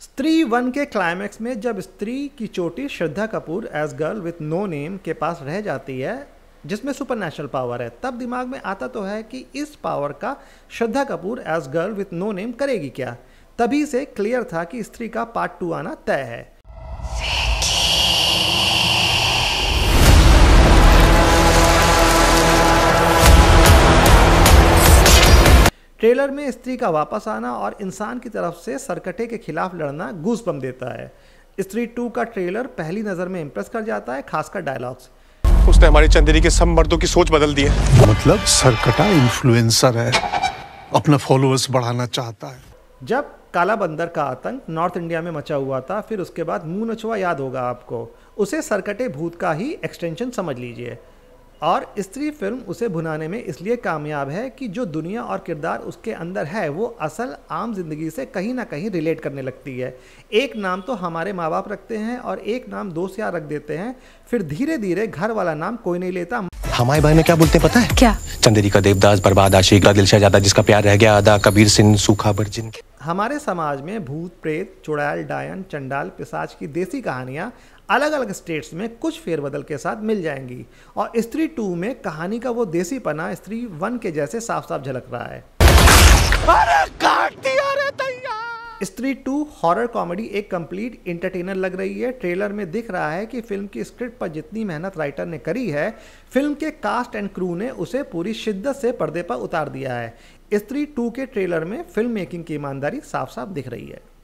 स्त्री वन के क्लाइमैक्स में जब स्त्री की चोटी Shraddha Kapoor as girl with no name के पास रह जाती है जिसमें सुपर पावर है तब दिमाग में आता तो है कि इस पावर का Shraddha Kapoor as girl with no name करेगी क्या तभी से क्लियर था कि स्त्री का पार्ट टू आना तय है ट्रेलर में स्त्री का वापस आना और इंसान की तरफ से सरकटे के खिलाफ लड़ना गूसबम देता है स्त्री टू का ट्रेलर पहली नज़र में इम्प्रेस कर जाता है खासकर डायलॉग्स उसने हमारी चंदेरी के सब मर्दों की सोच बदल दी है मतलब सरकटा इन्फ्लुएंसर है अपना फॉलोअर्स बढ़ाना चाहता है जब काला बंदर का आतंक नॉर्थ इंडिया में मचा हुआ था फिर उसके बाद मुंह नचुआ याद होगा आपको उसे सरकटे भूत का ही एक्सटेंशन समझ लीजिए और स्त्री फिल्म उसे भुनाने में इसलिए कामयाब है कि जो दुनिया और किरदार उसके अंदर है वो असल आम जिंदगी से कहीं ना कहीं रिलेट करने लगती है एक नाम तो हमारे माँ बाप रखते हैं और एक नाम दोस्त यार रख देते हैं फिर धीरे धीरे घर वाला नाम कोई नहीं लेता हमारे भाई में क्या बोलते पता है क्या चंदेरी का देवदास बर्बाद आशी दिल शहजादा जिसका प्यार रह गया आदा कबीर सिंह सूखा बर्जिन हमारे समाज में भूत प्रेत चुड़ैल डायन चंडाल पिसाच की देसी कहानियाँ अलग अलग स्टेट्स में कुछ फेरबदल के साथ मिल जाएंगी और स्त्री टू में कहानी का वो देसी पना स्त्री वन के जैसे साफ साफ झलक रहा है स्त्री टू हॉरर कॉमेडी एक कंप्लीट इंटरटेनर लग रही है ट्रेलर में दिख रहा है कि फिल्म की स्क्रिप्ट पर जितनी मेहनत राइटर ने करी है फिल्म के कास्ट एंड क्रू ने उसे पूरी शिद्दत से पर्दे पर उतार दिया है स्त्री टू के ट्रेलर में फिल्म मेकिंग की ईमानदारी साफ साफ दिख रही है